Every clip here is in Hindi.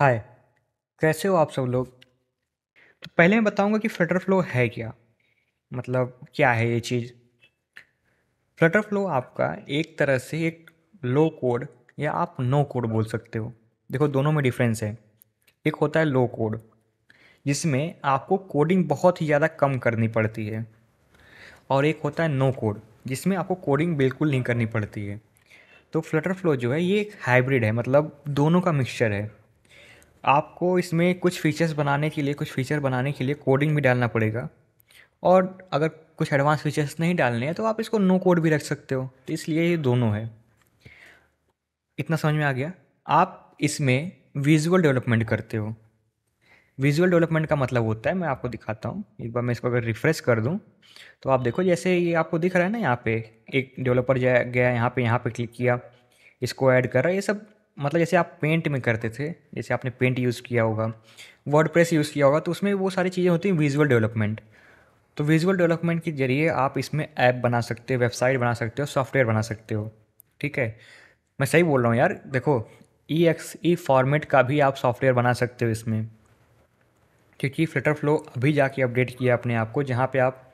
हाय कैसे हो आप सब लोग तो पहले मैं बताऊंगा कि फ्लटर फ्लो है क्या मतलब क्या है ये चीज़ फ्लटर फ्लो आपका एक तरह से एक लो कोड या आप नो कोड बोल सकते हो देखो दोनों में डिफरेंस है एक होता है लो कोड जिसमें आपको कोडिंग बहुत ही ज़्यादा कम करनी पड़ती है और एक होता है नो कोड जिसमें आपको कोडिंग बिल्कुल नहीं करनी पड़ती है तो फ्लटर फ्लो जो है ये एक हाइब्रिड है मतलब दोनों का मिक्सचर है आपको इसमें कुछ फीचर्स बनाने के लिए कुछ फीचर बनाने के लिए कोडिंग भी डालना पड़ेगा और अगर कुछ एडवांस फीचर्स नहीं डालने हैं तो आप इसको नो कोड भी रख सकते हो तो इसलिए ये दोनों है इतना समझ में आ गया आप इसमें विजुअल डेवलपमेंट करते हो विजुअल डेवलपमेंट का मतलब होता है मैं आपको दिखाता हूँ एक बार मैं इसको अगर रिफ़्रेश कर दूँ तो आप देखो जैसे ये आपको दिख रहा है ना यहाँ पे एक डेवलपर गया यहाँ पे यहाँ पे क्लिक किया इसको ऐड कर रहा है ये सब मतलब जैसे आप पेंट में करते थे जैसे आपने पेंट यूज़ किया होगा वर्ड प्रेस यूज़ किया होगा तो उसमें वो सारी चीज़ें होती हैं विजुअल डेवलपमेंट तो विजुअल डेवलपमेंट के ज़रिए आप इसमें ऐप बना सकते हो वेबसाइट बना सकते हो सॉफ्टवेयर बना सकते हो ठीक है मैं सही बोल रहा हूँ यार देखो ई एक्स ई फॉर्मेट का भी आप सॉफ्टवेयर बना सकते हो इसमें क्योंकि फ्लटर फ्लो अभी जाके अपडेट किया अपने आप को जहाँ पे आप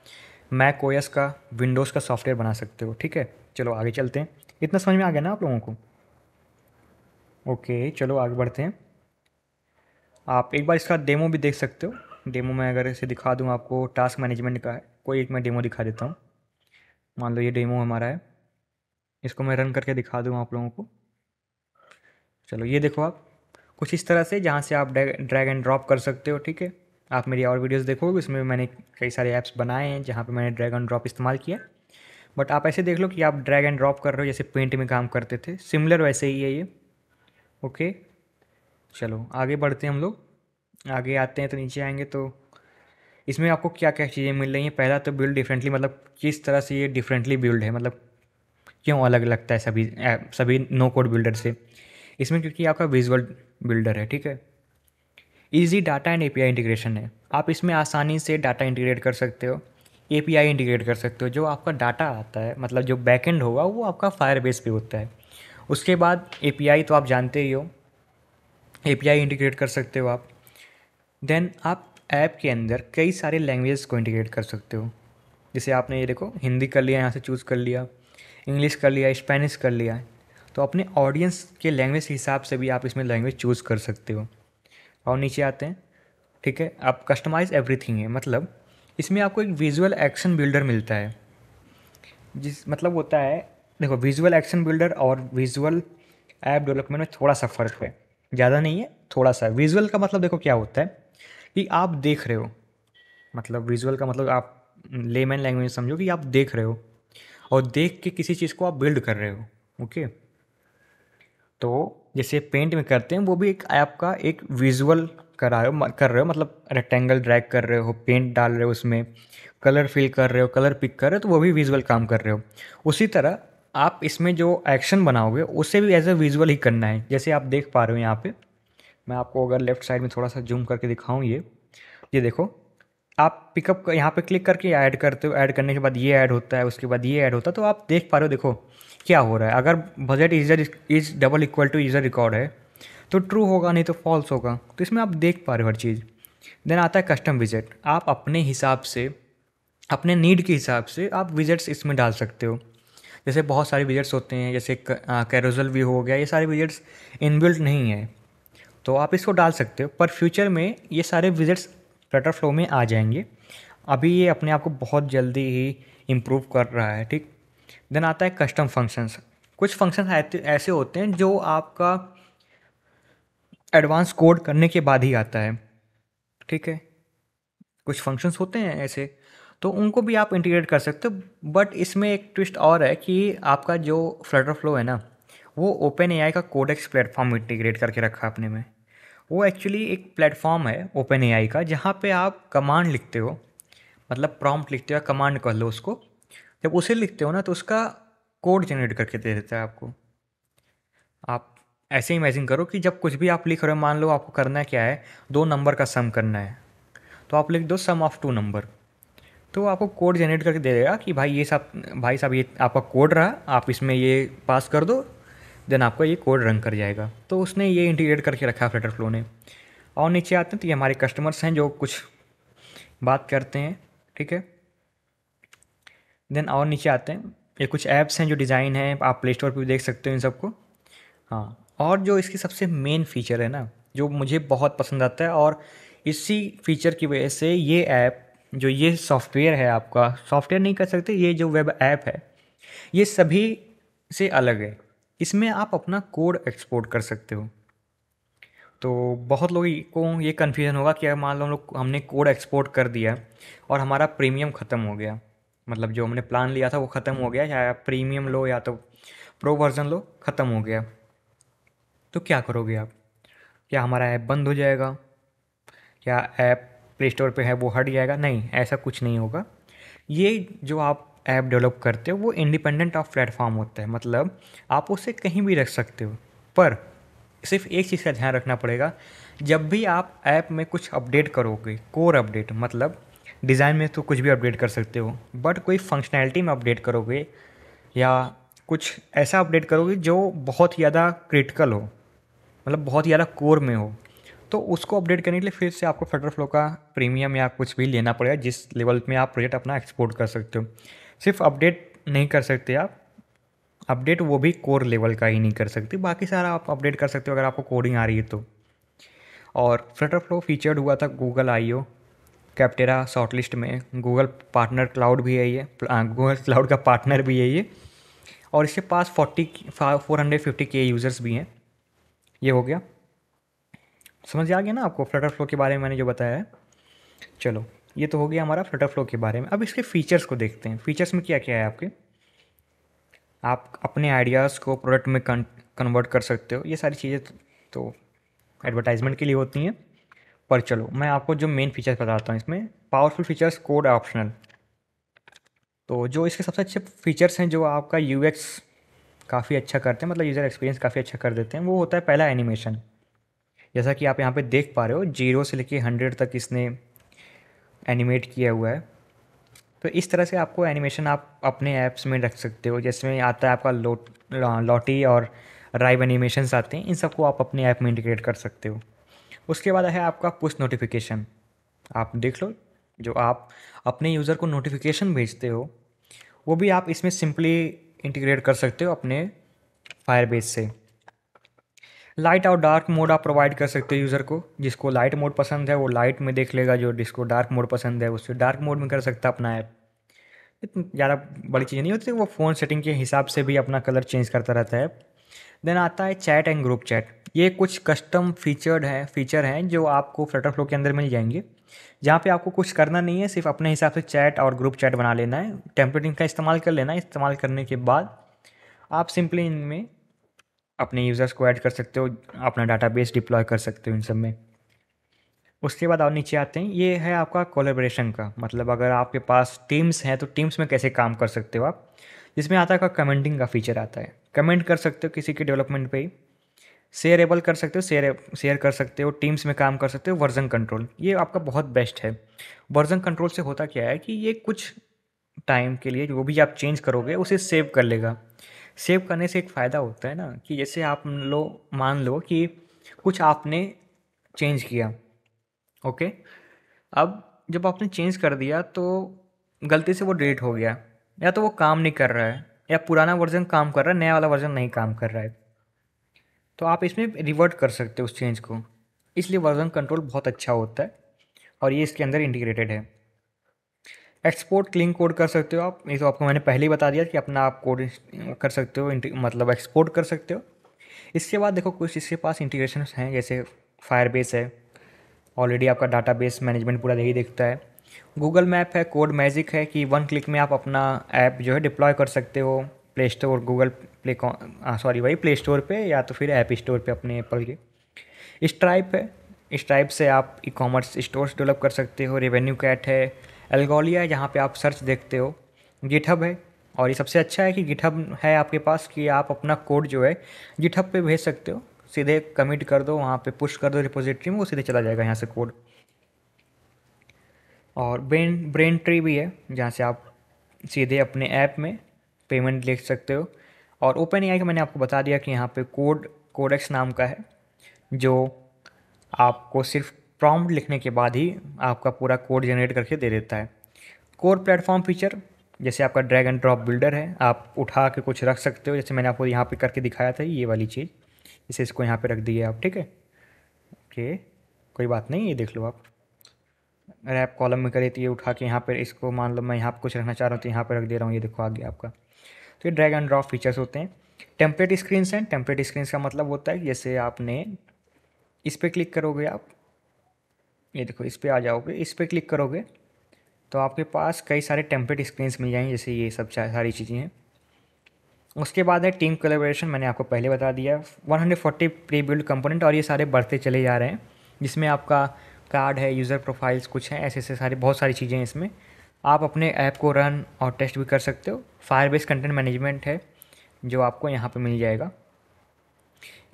मैक ओएस का विंडोज़ का सॉफ्टवेयर बना सकते हो ठीक है चलो आगे चलते हैं इतना समझ में आ गया ना आप लोगों को ओके चलो आगे बढ़ते हैं आप एक बार इसका डेमो भी देख सकते हो डेमो में अगर इसे दिखा दूँ आपको टास्क मैनेजमेंट का है कोई एक मैं डेमो दिखा देता हूँ मान लो ये डेमो हमारा है इसको मैं रन करके दिखा दूँ आप लोगों को चलो ये देखो आप कुछ इस तरह से जहाँ से आप ड्रैग एंड ड्रॉप कर सकते हो ठीक है आप मेरी और वीडियोस देखोगे उसमें मैंने कई सारे ऐप्स बनाए हैं जहाँ पे मैंने ड्रैग एंड ड्रॉप इस्तेमाल किया बट आप ऐसे देख लो कि आप ड्रैग एंड ड्रॉप कर रहे हो जैसे पेंट में काम करते थे सिमिलर वैसे ही है ये ओके चलो आगे बढ़ते हैं हम लोग आगे आते हैं तो नीचे आएंगे तो इसमें आपको क्या क्या चीज़ें मिल रही हैं पहला तो बिल्ड डिफरेंटली मतलब किस तरह से ये डिफरेंटली बिल्ड है मतलब क्यों अलग लगता है सभी सभी नो कोड बिल्डर से इसमें क्योंकि आपका विजुअल बिल्डर है ठीक है easy data and API integration है आप इसमें आसानी से डाटा इंटीग्रेट कर सकते हो एपीआई इंटीग्रेट कर सकते हो जो आपका डाटा आता है मतलब जो बैकएंड होगा वो आपका फायर बेस पर होता है उसके बाद ए तो आप जानते ही हो ए इंटीग्रेट कर सकते हो आप देन आप ऐप के अंदर कई सारे लैंग्वेज को इंटीग्रेट कर सकते हो जैसे आपने ये देखो हिंदी कर लिया यहाँ से चूज़ कर लिया इंग्लिश कर लिया स्पेनिश कर लिया तो अपने ऑडियंस के लैंग्वेज के हिसाब से भी आप इसमें लैंग्वेज चूज़ कर सकते हो और नीचे आते हैं ठीक है आप कस्टमाइज एवरीथिंग है मतलब इसमें आपको एक विजुअल एक्शन बिल्डर मिलता है जिस मतलब होता है देखो विजुअल एक्शन बिल्डर और विजुअल ऐप डेवलपमेंट में थोड़ा सा फ़र्क है ज़्यादा नहीं है थोड़ा सा विजुअल का मतलब देखो क्या होता है कि आप देख रहे हो मतलब विजुअल का मतलब आप लेमैन लैंग्वेज समझो कि आप देख रहे हो और देख के किसी चीज़ को आप बिल्ड कर रहे हो ओके तो जैसे पेंट में करते हैं वो भी एक ऐप का एक विजुअल करा रहे हो कर रहे हो मतलब रेक्टेंगल ड्रैग कर रहे हो पेंट डाल रहे हो उसमें कलर फिल कर रहे हो कलर पिक कर रहे हो तो वो भी विजुअल काम कर रहे हो उसी तरह आप इसमें जो एक्शन बनाओगे उसे भी एज ए विजुअल ही करना है जैसे आप देख पा रहे हो यहाँ पे मैं आपको अगर लेफ्ट साइड में थोड़ा सा जूम करके दिखाऊँ ये ये देखो आप पिकअप यहाँ पे क्लिक करके ऐड करते हो ऐड करने के बाद ये ऐड होता है उसके बाद ये ऐड होता है तो आप देख पा रहे हो देखो क्या हो रहा है अगर बजट इजर is double equal to user record है तो ट्रू होगा नहीं तो फॉल्स होगा तो इसमें आप देख पा रहे हो हर चीज़ देन आता है कस्टम विजिट आप अपने हिसाब से अपने नीड के हिसाब से आप विजिट्स इसमें डाल सकते हो जैसे बहुत सारे विजट्स होते हैं जैसे कैरोजल व्यू हो गया ये सारे विजट्स इनबिल्ट नहीं है तो आप इसको डाल सकते हो पर फ्यूचर में ये सारे विजट्स फ्लटर फ्लो में आ जाएंगे अभी ये अपने आप को बहुत जल्दी ही इम्प्रूव कर रहा है ठीक देन आता है कस्टम फंक्शंस कुछ फंक्शन ऐसे होते हैं जो आपका एडवांस कोड करने के बाद ही आता है ठीक है कुछ फंक्शंस होते हैं ऐसे तो उनको भी आप इंटीग्रेट कर सकते हो बट इसमें एक ट्विस्ट और है कि आपका जो फ्लटर फ्लो है ना वो ओपन ए का कोडेक्स प्लेटफॉर्म इंटीग्रेट करके रखा है अपने में वो एक्चुअली एक प्लेटफॉर्म है ओपन ए का जहाँ पे आप कमांड लिखते हो मतलब प्रॉम्प्ट लिखते हो कमांड कर लो उसको जब उसे लिखते हो ना तो उसका कोड जनरेट करके दे देता है आपको आप ऐसे इमेजिन करो कि जब कुछ भी आप लिख रहे हो मान लो आपको करना क्या है दो नंबर का सम करना है तो आप लिख दो सम ऑफ टू नंबर तो वो आपको कोड जनरेट करके दे देगा कि भाई ये सब भाई साहब ये आपका कोड रहा आप इसमें ये पास कर दो देन आपका ये कोड रन कर जाएगा तो उसने ये इंटीग्रेट करके रखा फ्लटर फ्लो ने और नीचे आते हैं तो ये हमारे कस्टमर्स हैं जो कुछ बात करते हैं ठीक है देन और नीचे आते हैं ये कुछ ऐप्स हैं जो डिज़ाइन हैं आप प्ले स्टोर पर भी देख सकते हो इन सबको हाँ और जो इसकी सबसे मेन फीचर है ना जो मुझे बहुत पसंद आता है और इसी फीचर की वजह से ये ऐप जो ये सॉफ्टवेयर है आपका सॉफ्टवेयर नहीं कर सकते ये जो वेब ऐप है ये सभी से अलग है इसमें आप अपना कोड एक्सपोर्ट कर सकते हो तो बहुत लोग को ये कन्फ्यूज़न होगा कि अगर मान लो हम लोग हमने कोड एक्सपोर्ट कर दिया और हमारा प्रीमियम ख़त्म हो गया मतलब जो हमने प्लान लिया था वो ख़त्म हो गया या प्रीमियम लो या तो प्रो वर्जन लो ख़त्म हो गया तो क्या करोगे आप क्या हमारा ऐप बंद हो जाएगा क्या ऐप प्ले स्टोर पर है वो हट जाएगा नहीं ऐसा कुछ नहीं होगा ये जो आप ऐप डेवलप करते हो वो इंडिपेंडेंट ऑफ प्लेटफॉर्म होता है मतलब आप उसे कहीं भी रख सकते हो पर सिर्फ एक चीज़ का ध्यान रखना पड़ेगा जब भी आप ऐप में कुछ अपडेट करोगे कोर अपडेट मतलब डिज़ाइन में तो कुछ भी अपडेट कर सकते हो बट कोई फंक्शनैलिटी में अपडेट करोगे या कुछ ऐसा अपडेट करोगे जो बहुत ही ज़्यादा क्रिटिकल हो मतलब बहुत ही ज़्यादा कोर में हो तो उसको अपडेट करने के लिए फिर से आपको फेडरल फ्लो का प्रीमियम या कुछ भी लेना पड़ेगा जिस लेवल में आप प्रोजेक्ट अपना एक्सपोर्ट कर सकते हो सिर्फ अपडेट नहीं कर सकते आप अपडेट वो भी कोर लेवल का ही नहीं कर सकते बाकी सारा आप अपडेट कर सकते हो अगर आपको कोडिंग आ रही है तो और फ्लटर फ्लो फीचर्ड हुआ था गूगल आईओ कैप्टेरा शॉर्टलिस्ट में गूगल पार्टनर क्लाउड भी है ये गूगल क्लाउड का पार्टनर भी है ये और इसके पास forty four hundred fifty K users भी हैं ये हो गया समझ आ गया ना आपको फ्लटर फ्लो के बारे में मैंने जो बताया है चलो ये तो हो गया हमारा फ्लटर फ्लो के बारे में अब इसके फीचर्स को देखते हैं फीचर्स में क्या क्या है आपके आप अपने आइडियाज़ को प्रोडक्ट में कन्वर्ट कर सकते हो ये सारी चीज़ें तो एडवर्टाइजमेंट के लिए होती हैं पर चलो मैं आपको जो मेन फीचर्स बताता हूँ इसमें पावरफुल फीचर्स कोड ऑप्शनल तो जो इसके सबसे अच्छे फीचर्स हैं जो आपका यू काफ़ी अच्छा करते हैं मतलब यूज़र एक्सपीरियंस काफ़ी अच्छा कर देते हैं वो होता है पहला एनिमेशन जैसा कि आप यहाँ पे देख पा रहे हो जीरो से लेके हंड्रेड तक इसने एनिमेट किया हुआ है तो इस तरह से आपको एनिमेशन आप अपने ऐप्स में रख सकते हो जिसमें आता है आपका लोट लॉटी uh, और राइव एनिमेशन आते हैं इन सबको आप अपने ऐप में इंटीग्रेट कर सकते हो उसके बाद है आपका पुश नोटिफिकेशन आप देख लो जो आप अपने यूज़र को नोटिफिकेशन भेजते हो वो भी आप इसमें सिंपली इंटीग्रेट कर सकते हो अपने फायरबेस से लाइट और डार्क मोड आप प्रोवाइड कर सकते हो यूज़र को जिसको लाइट मोड पसंद है वो लाइट में देख लेगा जो जिसको डार्क मोड पसंद है उससे डार्क मोड में कर सकता है अपना ऐप इतनी ज़्यादा बड़ी चीज़ नहीं होती वो फ़ोन सेटिंग के हिसाब से भी अपना कलर चेंज करता रहता है देन आता है चैट एंड ग्रुप चैट ये कुछ कस्टम फीचर्ड है फीचर हैं जो आपको फ्लटर फ्लो के अंदर मिल जाएंगे जहाँ पे आपको कुछ करना नहीं है सिर्फ अपने हिसाब से चैट और ग्रुप चैट बना लेना है टेम्पलेटिंग का इस्तेमाल कर लेना है इस्तेमाल करने के बाद आप सिंपली इनमें अपने यूज़र्स को ऐड कर सकते हो अपना डाटा बेस डिप्लॉय कर सकते हो इन सब में उसके बाद और नीचे आते हैं ये है आपका कोलेब्रेशन का मतलब अगर आपके पास टीम्स हैं तो टीम्स में कैसे काम कर सकते हो आप जिसमें आता है कमेंटिंग का फीचर आता है कमेंट कर सकते हो किसी के डेवलपमेंट पर ही शेयरेबल कर सकते हो शेयर शेयर कर सकते हो टीम्स में काम कर सकते हो वर्जन कंट्रोल ये आपका बहुत बेस्ट है वर्जन कंट्रोल से होता क्या है कि ये कुछ टाइम के लिए जो भी आप चेंज करोगे उसे सेव कर लेगा सेव करने से एक फ़ायदा होता है ना कि जैसे आप लो मान लो कि कुछ आपने चेंज किया ओके अब जब आपने चेंज कर दिया तो गलती से वो डिलीट हो गया या तो वो काम नहीं कर रहा है या पुराना वर्जन काम कर रहा है नया वाला वर्जन नहीं काम कर रहा है तो आप इसमें रिवर्ट कर सकते हो उस चेंज को इसलिए वर्जन कंट्रोल बहुत अच्छा होता है और ये इसके अंदर इंटीग्रेटेड है एक्सपोर्ट क्लिंग कोड कर सकते हो आप ये तो आपको मैंने पहले ही बता दिया कि अपना आप कोड कर सकते हो मतलब एक्सपोर्ट कर सकते हो इसके बाद देखो कुछ इसके पास इंटीग्रेशन हैं जैसे फायरबेस है ऑलरेडी आपका डाटा बेस मैनेजमेंट पूरा यही देखता है गूगल मैप है कोड मैजिक है कि वन क्लिक में आप अपना ऐप जो है डिप्लॉय कर सकते हो play store Google play sorry भाई प्ले स्टोर पे या तो फिर ऐप स्टोर पे अपने एप्पल के स्ट्राइप है स्ट्राइप से आप ई कॉमर्स स्टोर्स डेवलप कर सकते हो रेवेन्यू कैट है एल्गोलिया है जहाँ पे आप सर्च देखते हो गिठब है और ये सबसे अच्छा है कि गिठब है आपके पास कि आप अपना कोड जो है गिठब पे भेज सकते हो सीधे कमिट कर दो वहाँ पे पुश कर दो रिपोजिटरी में वो सीधे चला जाएगा यहाँ से कोड और ब्रेन ब्रेन ट्री भी है जहाँ से आप सीधे अपने ऐप में पेमेंट ले सकते हो और ओपन ए आई का मैंने आपको बता दिया कि यहाँ पे कोड कोडेक्स नाम का है जो आपको सिर्फ प्रॉम्प्ट लिखने के बाद ही आपका पूरा कोड जनरेट करके दे देता है कोर प्लेटफॉर्म फीचर जैसे आपका ड्रैग एंड ड्रॉप बिल्डर है आप उठा के कुछ रख सकते हो जैसे मैंने आपको यहाँ पे करके दिखाया था ये वाली चीज़ जैसे इसको यहाँ पे रख दिए आप ठीक है ओके कोई बात नहीं ये देख लो आप अगर आप कॉलम में करे तो ये उठा के यहाँ पर इसको मान लो मैं यहाँ पर कुछ रखना चाह रहा हूँ तो यहाँ पर रख दे रहा हूँ ये देखो आगे आपका तो ये ड्रैग एंड ड्रॉप फीचर्स होते हैं टेम्पलेट स्क्रीन्स हैं टेम्पलेट स्क्रीन्स का मतलब होता है जैसे आपने इस पर क्लिक करोगे आप ये देखो इस पर आ जाओगे इस पर क्लिक करोगे तो आपके पास कई सारे टेम्पलेट स्क्रीन्स मिल जाएंगे जैसे ये सब सारी चीज़ें हैं उसके बाद है टीम कोलेबोरेशन मैंने आपको पहले बता दिया 140 प्री बिल्ड कंपोनेंट और ये सारे बढ़ते चले जा रहे हैं जिसमें आपका कार्ड है यूज़र प्रोफाइल्स कुछ हैं ऐसे ऐसे सारे बहुत सारी चीज़ें हैं इसमें आप अपने ऐप को रन और टेस्ट भी कर सकते हो फायर बेस कंटेंट मैनेजमेंट है जो आपको यहाँ पर मिल जाएगा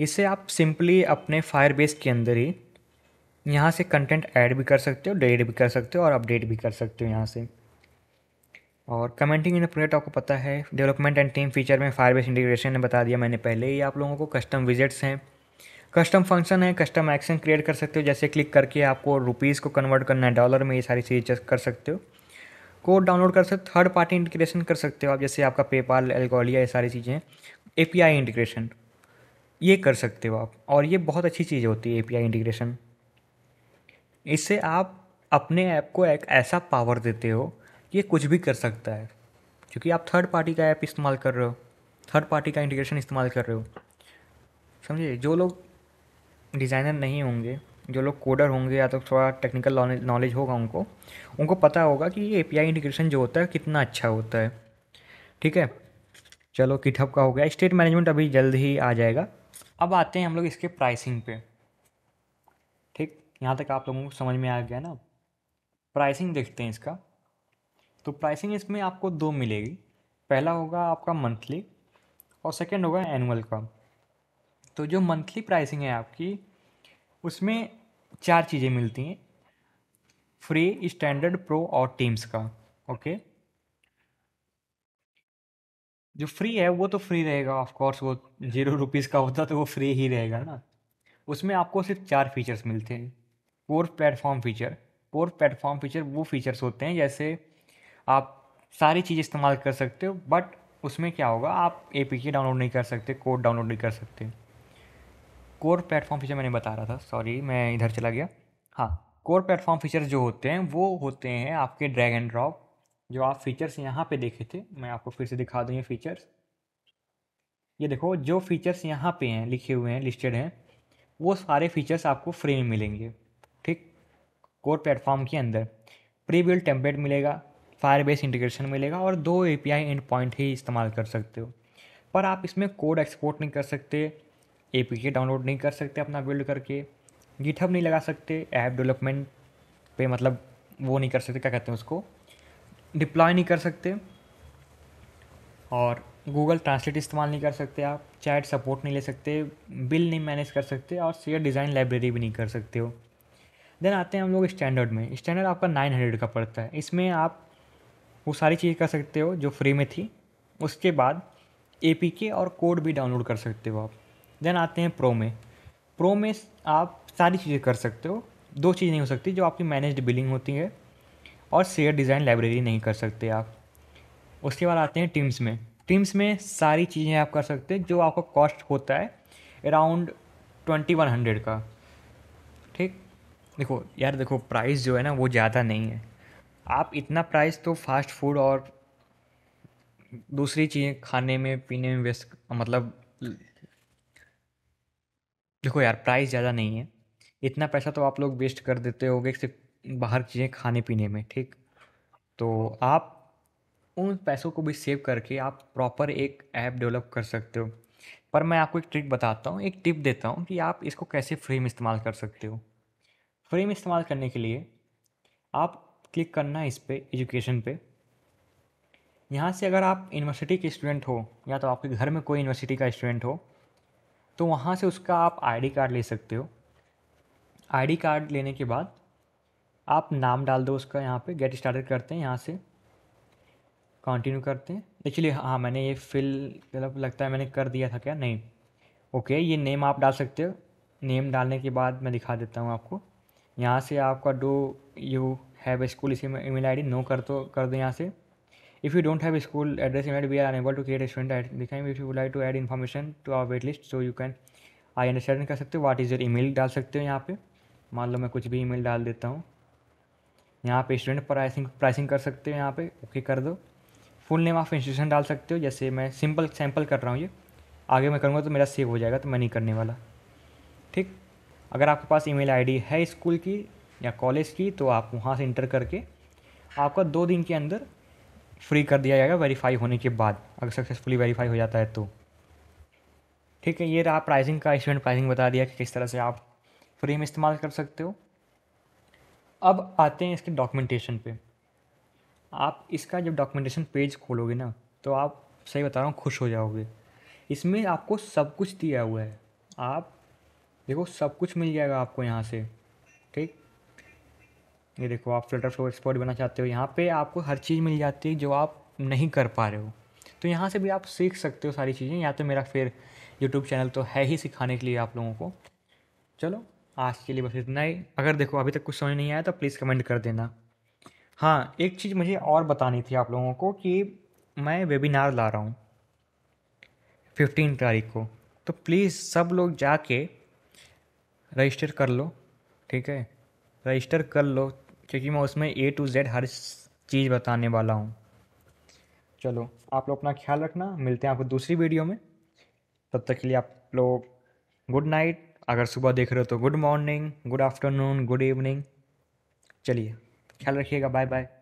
इससे आप सिंपली अपने फायर बेस के अंदर ही यहाँ से कंटेंट ऐड भी कर सकते हो डिलीट भी कर सकते हो और अपडेट भी कर सकते हो यहाँ से और कमेंटिंग इन प्रोजेक्ट आपको पता है डेवलपमेंट एंड टीम फीचर में फायरबेस इंटीग्रेशन ने बता दिया मैंने पहले ही आप लोगों को कस्टम विजिट्स हैं कस्टम फंक्शन है कस्टम एक्शन क्रिएट कर सकते हो जैसे क्लिक करके आपको रुपीज़ को कन्वर्ट करना है डॉलर में ये सारी चीज़ कर सकते हो कोड डाउनलोड कर सकते हो थर्ड पार्टी इंटीग्रेशन कर सकते हो आप जैसे आपका पेपाल एल्गोलिया ये सारी चीज़ें ए इंटीग्रेशन ये कर सकते हो आप और ये बहुत अच्छी चीज़ होती है ए इंटीग्रेशन इससे आप अपने ऐप को एक ऐसा पावर देते हो ये कुछ भी कर सकता है क्योंकि आप थर्ड पार्टी का ऐप इस्तेमाल कर रहे हो थर्ड पार्टी का इंटीग्रेशन इस्तेमाल कर रहे हो समझिए जो लोग डिज़ाइनर नहीं होंगे जो लोग कोडर होंगे या तो थोड़ा टेक्निकल नॉलेज होगा उनको उनको पता होगा कि ये एपीआई इंटीग्रेशन जो होता है कितना अच्छा होता है ठीक है चलो किठप का हो गया स्टेट मैनेजमेंट अभी जल्द ही आ जाएगा अब आते हैं हम लोग इसके प्राइसिंग पे यहाँ तक आप लोगों को समझ में आ गया ना प्राइसिंग देखते हैं इसका तो प्राइसिंग इसमें आपको दो मिलेगी पहला होगा आपका मंथली और सेकेंड होगा एनुअल का तो जो मंथली प्राइसिंग है आपकी उसमें चार चीज़ें मिलती हैं फ्री स्टैंडर्ड प्रो और टीम्स का ओके जो फ्री है वो तो फ्री रहेगा ऑफ कोर्स वो जीरो रुपीज़ का होता तो वो फ्री ही रहेगा ना उसमें आपको सिर्फ चार फीचर्स मिलते हैं core platform feature core platform feature वो फीचर्स होते हैं जैसे आप सारी चीज़ें इस्तेमाल कर सकते हो बट उसमें क्या होगा आप ए पी के डाउनलोड नहीं कर सकते कोड डाउनलोड नहीं कर सकते कोर प्लेटफॉर्म फीचर मैंने बता रहा था सॉरी मैं इधर चला गया हाँ कोर प्लेटफॉर्म फीचर्स जो होते हैं वो होते हैं आपके ड्रैग एंड ड्रॉप जो आप फीचर्स यहाँ पे देखे थे मैं आपको फिर से दिखा दूँ ये फीचर्स ये देखो जो फीचर्स यहाँ पे हैं लिखे हुए हैं लिस्टेड हैं वो सारे फीचर्स आपको फ्री में मिलेंगे कोर प्लेटफॉर्म के अंदर प्री बिल्ड टेम्पलेट मिलेगा फायर बेस इंटीग्रेशन मिलेगा और दो API endpoint ही इस्तेमाल कर सकते हो पर आप इसमें कोड एक्सपोर्ट नहीं कर सकते ए पी के डाउनलोड नहीं कर सकते अपना बिल्ड करके गिटहब नहीं लगा सकते ऐप डेवलपमेंट पे मतलब वो नहीं कर सकते क्या कहते हैं उसको डिप्लॉय नहीं कर सकते और गूगल ट्रांसलेट इस्तेमाल नहीं कर सकते आप चैट सपोर्ट नहीं ले सकते बिल नहीं मैनेज कर सकते और सीयर डिज़ाइन लाइब्रेरी भी नहीं कर सकते हो देन आते हैं हम लोग स्टैंडर्ड में स्टैंडर्ड आपका नाइन हंड्रेड का पड़ता है इसमें आप वो सारी चीज़ें कर सकते हो जो फ्री में थी उसके बाद ए पी के और कोड भी डाउनलोड कर सकते हो आप देन आते हैं प्रो में प्रो में आप सारी चीज़ें कर सकते हो दो चीज़ नहीं हो सकती जो आपकी मैनेज्ड बिलिंग होती है और शेयर डिज़ाइन लाइब्रेरी नहीं कर सकते आप उसके बाद आते हैं टीम्स में टीम्स में सारी चीज़ें आप कर सकते हैं जो आपका कॉस्ट होता है अराउंड ट्वेंटी वन हंड्रेड का देखो यार देखो प्राइस जो है ना वो ज़्यादा नहीं है आप इतना प्राइस तो फास्ट फूड और दूसरी चीज़ें खाने में पीने में व्यस्त मतलब देखो यार प्राइस ज़्यादा नहीं है इतना पैसा तो आप लोग वेस्ट कर देते गए सिर्फ बाहर चीज़ें खाने पीने में ठीक तो आप उन पैसों को भी सेव करके आप प्रॉपर एक ऐप डेवलप कर सकते हो पर मैं आपको एक ट्रिक बताता हूँ एक टिप देता हूँ कि आप इसको कैसे फ्री में इस्तेमाल कर सकते हो फ्रेम इस्तेमाल करने के लिए आप क्लिक करना है इस पर एजुकेशन पे यहाँ से अगर आप यूनिवर्सिटी के स्टूडेंट हो या तो आपके घर में कोई यूनिवर्सिटी का स्टूडेंट हो तो वहाँ से उसका आप आईडी कार्ड ले सकते हो आईडी कार्ड लेने के बाद आप नाम डाल दो उसका यहाँ पे गेट स्टार्टेड करते हैं यहाँ से कंटिन्यू करते हैं एक्चुअली हाँ मैंने ये फिल मतलब लगता है मैंने कर दिया था क्या नहीं ओके ये नेम आप डाल सकते हो नेम डालने के बाद मैं दिखा देता हूँ आपको यहाँ से आपका डो यू हैव स्कूल इसी ईमेल आई डी नो कर तो कर दो यहाँ से if you don't have school address email we are unable to create student I दिखाएंगे if you like to add information to our wait list so you can I understand कर सकते हो वाट इज़ योर ईमेल डाल सकते हो यहाँ पे मान लो मैं कुछ भी ईमेल डाल देता हूँ यहाँ पे स्टूडेंट प्राइसिंग प्राइसिंग कर सकते हो यहाँ पे ओके कर दो फुल नेम ऑफ इंस्टीट्यूशन डाल सकते हो जैसे मैं सिंपल सैम्पल कर रहा हूँ ये आगे मैं करूँगा तो मेरा सेव हो जाएगा तो मैं नहीं करने वाला ठीक अगर आपके पास ईमेल आईडी है स्कूल की या कॉलेज की तो आप वहाँ से इंटर करके आपका दो दिन के अंदर फ्री कर दिया जाएगा वेरीफाई होने के बाद अगर सक्सेसफुली वेरीफाई हो जाता है तो ठीक है ये रहा प्राइसिंग का स्टूडेंट प्राइसिंग बता दिया कि किस तरह से आप फ्री में इस्तेमाल कर सकते हो अब आते हैं इसके डॉक्यूमेंटेशन पे आप इसका जब डॉक्यूमेंटेशन पेज खोलोगे ना तो आप सही बता रहा हूँ खुश हो जाओगे इसमें आपको सब कुछ दिया हुआ है आप देखो सब कुछ मिल जाएगा आपको यहाँ से ठीक ये देखो आप फिल्टर फ्लो एक्सपर्ट बनना चाहते हो यहाँ पे आपको हर चीज़ मिल जाती है जो आप नहीं कर पा रहे हो तो यहाँ से भी आप सीख सकते हो सारी चीज़ें या तो मेरा फिर यूट्यूब चैनल तो है ही सिखाने के लिए आप लोगों को चलो आज के लिए बस इतना ही अगर देखो अभी तक कुछ समझ नहीं आया तो प्लीज़ कमेंट कर देना हाँ एक चीज़ मुझे और बतानी थी आप लोगों को कि मैं वेबिनार ला रहा हूँ फिफ्टीन तारीख को तो प्लीज़ सब लोग जाके रजिस्टर कर लो ठीक है रजिस्टर कर लो क्योंकि मैं उसमें ए टू जेड हर चीज़ बताने वाला हूँ चलो आप लोग अपना ख्याल रखना मिलते हैं आपको दूसरी वीडियो में तब तक के लिए आप लोग गुड नाइट अगर सुबह देख रहे हो तो good morning good afternoon good evening चलिए ख्याल रखिएगा बाय बाय